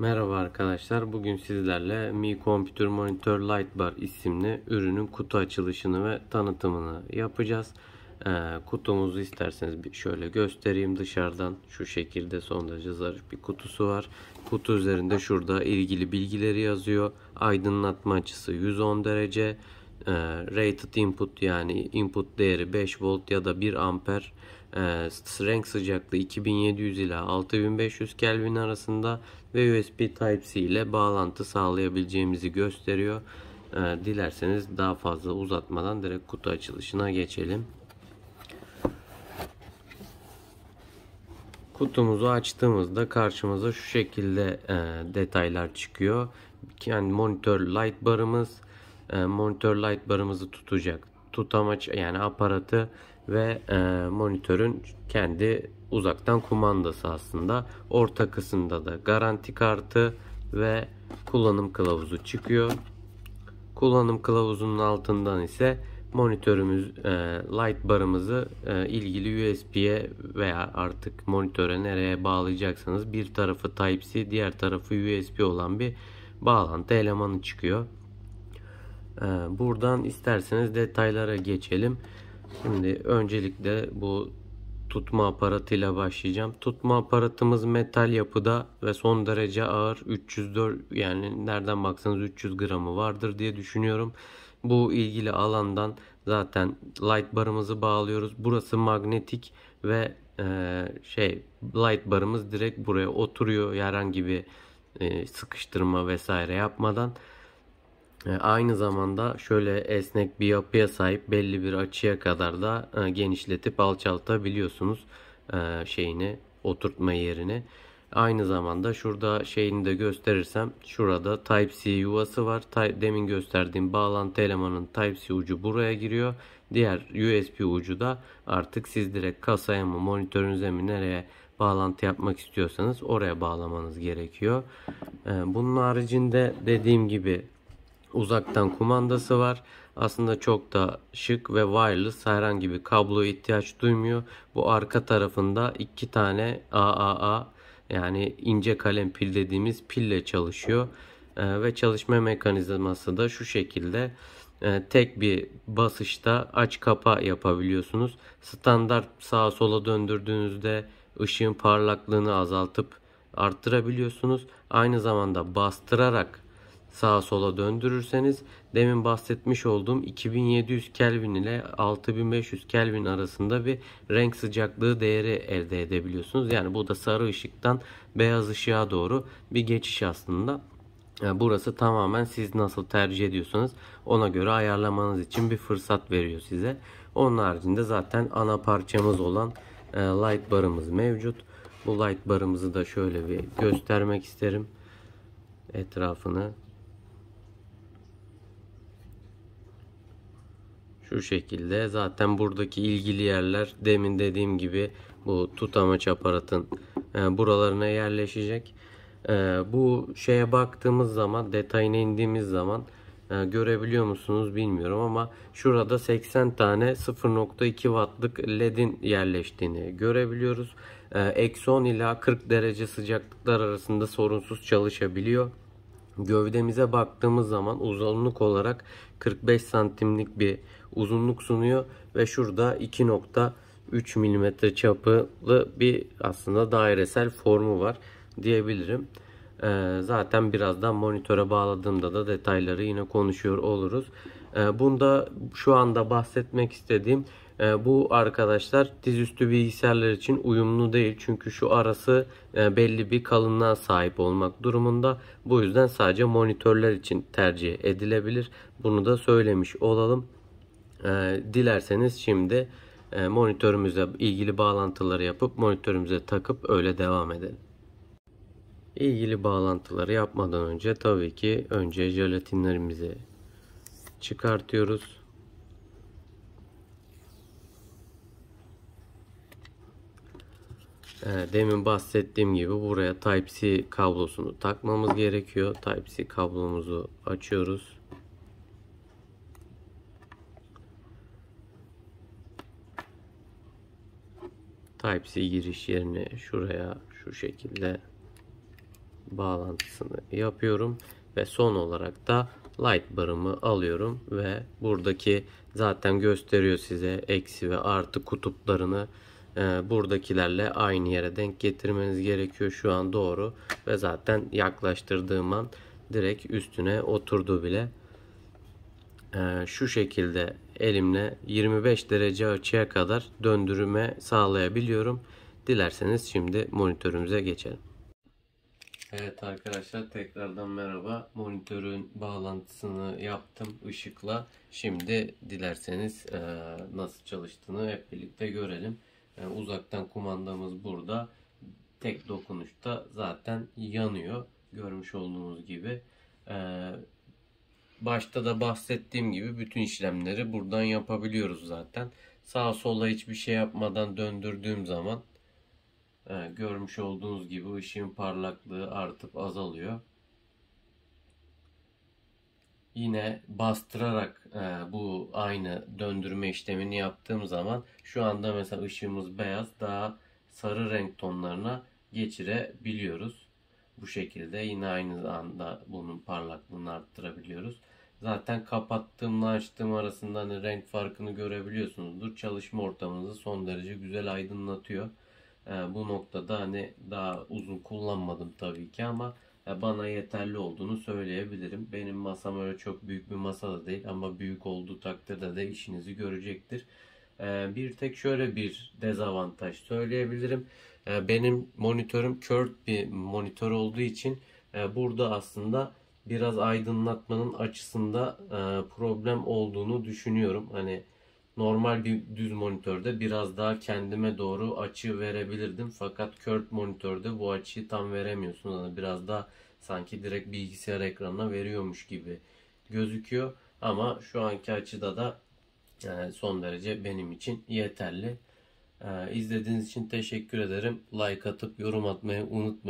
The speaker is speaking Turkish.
Merhaba arkadaşlar. Bugün sizlerle Mi Computer Monitor Lightbar isimli ürünün kutu açılışını ve tanıtımını yapacağız. Ee, kutumuzu isterseniz bir şöyle göstereyim dışarıdan. Şu şekilde son derece zarif bir kutusu var. Kutu üzerinde şurada ilgili bilgileri yazıyor. Aydınlatma açısı 110 derece. Ee, rated input yani input değeri 5 volt ya da 1 amper. Ee, renk sıcaklığı 2700 ila 6500 Kelvin arasında ve USB Type-C ile bağlantı sağlayabileceğimizi gösteriyor. Ee, dilerseniz daha fazla uzatmadan direkt kutu açılışına geçelim. Kutumuzu açtığımızda karşımıza şu şekilde e, detaylar çıkıyor. Yani monitör light barımız, e, monitör light barımızı tutacak tutamaç yani aparatı ve e, monitörün kendi uzaktan kumandası aslında. Orta kısımda da garanti kartı ve kullanım kılavuzu çıkıyor. Kullanım kılavuzunun altından ise monitörümüz e, light barımızı e, ilgili USB'ye veya artık monitöre nereye bağlayacaksanız bir tarafı Type-C diğer tarafı USB olan bir bağlantı elemanı çıkıyor. E, buradan isterseniz detaylara geçelim. Şimdi öncelikle bu tutma aparatıyla başlayacağım. Tutma aparatımız metal yapıda ve son derece ağır 304 yani nereden baksanız 300 gramı vardır diye düşünüyorum. Bu ilgili alandan zaten light barımızı bağlıyoruz. Burası magnetik ve e, şey light barımız direkt buraya oturuyor herhangi bir e, sıkıştırma vesaire yapmadan. E, aynı zamanda şöyle esnek bir yapıya sahip belli bir açıya kadar da e, genişletip alçaltabiliyorsunuz e, şeyini oturtma yerini. Aynı zamanda şurada şeyini de gösterirsem şurada Type-C yuvası var. Demin gösterdiğim bağlantı elemanın Type-C ucu buraya giriyor. Diğer USB ucu da artık siz direkt kasaya mı monitörünüze mi nereye bağlantı yapmak istiyorsanız oraya bağlamanız gerekiyor. Bunun haricinde dediğim gibi uzaktan kumandası var. Aslında çok da şık ve wireless herhangi bir kabloya ihtiyaç duymuyor. Bu arka tarafında iki tane AAA yani ince kalem pil dediğimiz pille çalışıyor. Ee, ve çalışma mekanizması da şu şekilde e, tek bir basışta aç kapa yapabiliyorsunuz. Standart sağa sola döndürdüğünüzde ışığın parlaklığını azaltıp arttırabiliyorsunuz. Aynı zamanda bastırarak sağa sola döndürürseniz demin bahsetmiş olduğum 2700 Kelvin ile 6500 Kelvin arasında bir renk sıcaklığı değeri elde edebiliyorsunuz. Yani bu da sarı ışıktan beyaz ışığa doğru bir geçiş aslında. E, burası tamamen siz nasıl tercih ediyorsanız ona göre ayarlamanız için bir fırsat veriyor size. Onun haricinde zaten ana parçamız olan e, light barımız mevcut. Bu light barımızı da şöyle bir göstermek isterim etrafını Şu şekilde zaten buradaki ilgili yerler demin dediğim gibi bu tutamaç aparatın e, buralarına yerleşecek. E, bu şeye baktığımız zaman detayına indiğimiz zaman e, görebiliyor musunuz bilmiyorum ama şurada 80 tane 0.2 wattlık ledin yerleştiğini görebiliyoruz. E, eksi 10 ila 40 derece sıcaklıklar arasında sorunsuz çalışabiliyor. Gövdemize baktığımız zaman uzunluk olarak 45 santimlik bir uzunluk sunuyor ve şurada 2.3 mm çapılı bir aslında dairesel formu var diyebilirim. Ee, zaten birazdan monitöre bağladığımda da detayları yine konuşuyor oluruz. Ee, bunda şu anda bahsetmek istediğim e, bu arkadaşlar dizüstü bilgisayarlar için uyumlu değil. Çünkü şu arası e, belli bir kalınlığa sahip olmak durumunda. Bu yüzden sadece monitörler için tercih edilebilir. Bunu da söylemiş olalım. E, dilerseniz şimdi monitörümüze ilgili bağlantıları yapıp monitörümüze takıp öyle devam edelim. İlgili bağlantıları yapmadan önce tabii ki önce jelatinlerimizi çıkartıyoruz. Ee, demin bahsettiğim gibi buraya Type-C kablosunu takmamız gerekiyor. Type-C kablomuzu açıyoruz. Type-C giriş yerini şuraya şu şekilde bağlantısını yapıyorum. Ve son olarak da light barımı alıyorum ve buradaki zaten gösteriyor size eksi ve artı kutuplarını ee, buradakilerle aynı yere denk getirmeniz gerekiyor şu an doğru ve zaten yaklaştırdığım an direkt üstüne oturdu bile ee, şu şekilde elimle 25 derece açıya kadar döndürüme sağlayabiliyorum dilerseniz şimdi monitörümüze geçelim Evet arkadaşlar tekrardan merhaba. Monitörün bağlantısını yaptım ışıkla. Şimdi dilerseniz e, nasıl çalıştığını hep birlikte görelim. E, uzaktan kumandamız burada. Tek dokunuşta zaten yanıyor. Görmüş olduğunuz gibi. E, başta da bahsettiğim gibi bütün işlemleri buradan yapabiliyoruz zaten. Sağa sola hiçbir şey yapmadan döndürdüğüm zaman ee, görmüş olduğunuz gibi ışığın parlaklığı artıp azalıyor. Yine bastırarak e, bu aynı döndürme işlemini yaptığım zaman şu anda mesela ışığımız beyaz daha sarı renk tonlarına geçirebiliyoruz. Bu şekilde yine aynı anda bunun parlaklığını arttırabiliyoruz. Zaten kapattığımla açtığım arasında hani renk farkını görebiliyorsunuzdur. Çalışma ortamınızı son derece güzel aydınlatıyor. Ee, bu noktada hani daha uzun kullanmadım tabii ki ama e, bana yeterli olduğunu söyleyebilirim. Benim masam öyle çok büyük bir masa da değil ama büyük olduğu takdirde de işinizi görecektir. Ee, bir tek şöyle bir dezavantaj söyleyebilirim. Ee, benim monitörüm kör bir monitör olduğu için e, burada aslında biraz aydınlatmanın açısında e, problem olduğunu düşünüyorum. Hani Normal bir düz monitörde biraz daha kendime doğru açı verebilirdim. Fakat curved monitörde bu açıyı tam veremiyorsunuz. Yani biraz daha sanki direkt bilgisayar ekranına veriyormuş gibi gözüküyor. Ama şu anki açıda da e, son derece benim için yeterli. E, izlediğiniz için teşekkür ederim. Like atıp yorum atmayı unutmayın.